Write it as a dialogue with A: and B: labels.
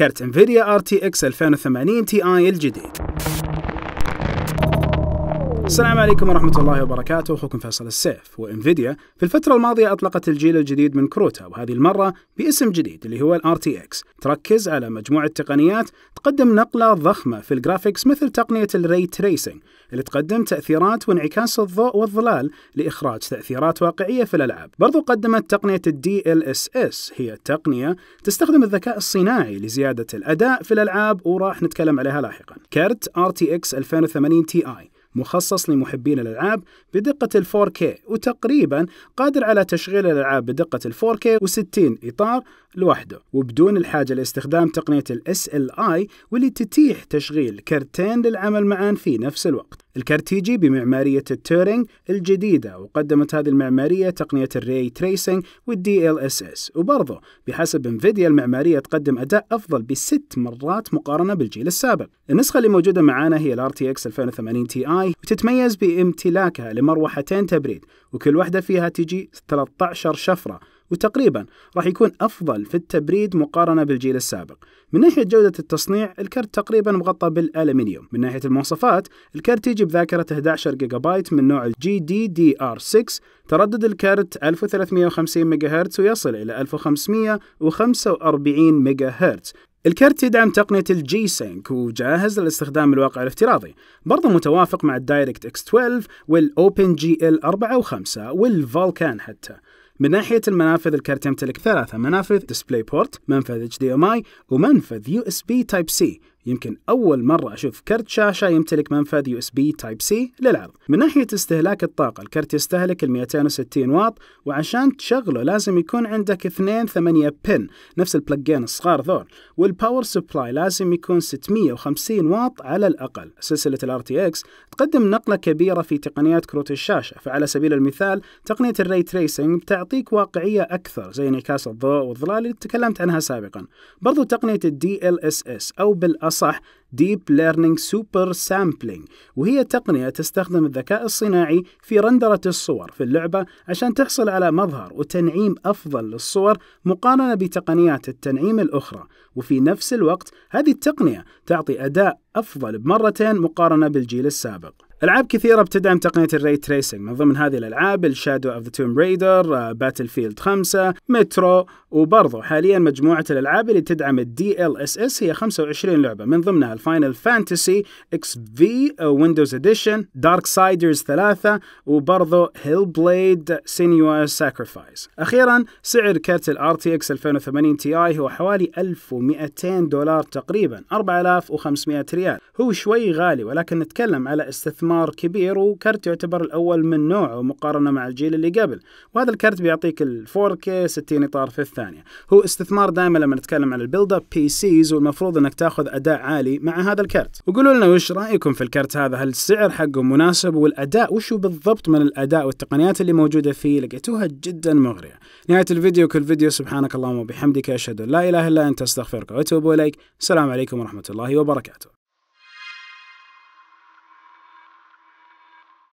A: كارت انفيديا ار تي اكس 2080 تي اي الجديد السلام عليكم ورحمة الله وبركاته أخوكم فيصل السيف وانفيديا في الفترة الماضية أطلقت الجيل الجديد من كروتا وهذه المرة باسم جديد اللي هو تي RTX تركز على مجموعة تقنيات تقدم نقلة ضخمة في الجرافيكس مثل تقنية الري تريسنج اللي تقدم تأثيرات وانعكاس الضوء والظلال لإخراج تأثيرات واقعية في الألعاب برضو قدمت تقنية ال DLSS هي تقنية تستخدم الذكاء الصناعي لزيادة الأداء في الألعاب وراح نتكلم عليها لاحقا كارت RTX 2080 Ti مخصص لمحبين الألعاب بدقة ال 4K وتقريبا قادر على تشغيل الألعاب بدقة ال 4K و60 إطار لوحده وبدون الحاجة لاستخدام تقنية ال SLI واللي تتيح تشغيل كرتين للعمل معا في نفس الوقت الكارتيجي بمعمارية التورينج الجديدة وقدمت هذه المعمارية تقنية الري تريسنج والدي ال اس اس وبرضه بحسب انفيديا المعمارية تقدم أداء أفضل بست مرات مقارنة بالجيل السابق النسخة اللي موجودة معانا هي الار تي اكس 2080 تي اي وتتميز بامتلاكها لمروحتين تبريد وكل واحدة فيها تجي 13 شفرة وتقريبا راح يكون أفضل في التبريد مقارنة بالجيل السابق من ناحية جودة التصنيع الكرت تقريبا مغطى بالألمنيوم من ناحية المواصفات الكرت يجي بذاكرة 11 جيجا بايت من نوع الجي دي دي ار 6 تردد الكرت 1350 ميجا هرتز ويصل إلى 1545 ميجا هرتز الكرت يدعم تقنية الجي سينك وجاهز للاستخدام الواقع الافتراضي برضه متوافق مع الدايركت اكس 12 والاوبن جي ال 4 و5 والفولكان حتى من ناحية المنافذ الكرت يمتلك ثلاثة منافذ ديسبلاي بورت منفذ HDMI ومنفذ USB Type C يمكن أول مرة أشوف كرت شاشة يمتلك منفذ يو اس بي تايب سي للعرض. من ناحية استهلاك الطاقة الكرت يستهلك الـ 260 واط وعشان تشغله لازم يكون عندك اثنين ثمانية بن نفس البلجين الصغار ذول والباور سبلاي لازم يكون 650 واط على الأقل. سلسلة الـ RTX تقدم نقلة كبيرة في تقنيات كروت الشاشة فعلى سبيل المثال تقنية الري تريسنج بتعطيك واقعية أكثر زي انعكاس الضوء والظلال اللي تكلمت عنها سابقا. برضو تقنية الـ DLSS أو بالأصل بالأصح Deep Learning Super Sampling وهي تقنية تستخدم الذكاء الصناعي في رندرة الصور في اللعبة عشان تحصل على مظهر وتنعيم أفضل للصور مقارنة بتقنيات التنعيم الأخرى وفي نفس الوقت هذه التقنية تعطي أداء أفضل بمرتين مقارنة بالجيل السابق العاب كثيره بتدعم تقنيه الري تريسنج من ضمن هذه الالعاب الشادو اوف ذا توم ريدر باتل فيلد 5 مترو وبرضه حاليا مجموعه الالعاب اللي تدعم الدي ال اس اس هي 25 لعبه من ضمنها الفاينل فانتسي اكس في ويندوز اديشن دارك سايدرز 3 وبرضه هيل بليد سينيو ساكرفايس اخيرا سعر كرت الار تي اكس 2080 تي اي هو حوالي 1200 دولار تقريبا 4500 ريال هو شوي غالي ولكن نتكلم على استثمار استثمار كبير وكرت يعتبر الأول من نوعه مقارنة مع الجيل اللي قبل وهذا الكرت بيعطيك ال 4K 60 إطار في الثانية هو استثمار دائما لما نتكلم عن البيلد اب بي سيز والمفروض أنك تاخذ أداء عالي مع هذا الكرت وقولوا لنا وش رأيكم في الكرت هذا هل السعر حقه مناسب والأداء وشو بالضبط من الأداء والتقنيات اللي موجودة فيه لقيتوها جدا مغرية نهاية الفيديو كل فيديو سبحانك اللهم وبحمدك أشهد أن لا إله إلا أنت أستغفرك وأتوب إليك السلام عليكم ورحمة الله وبركاته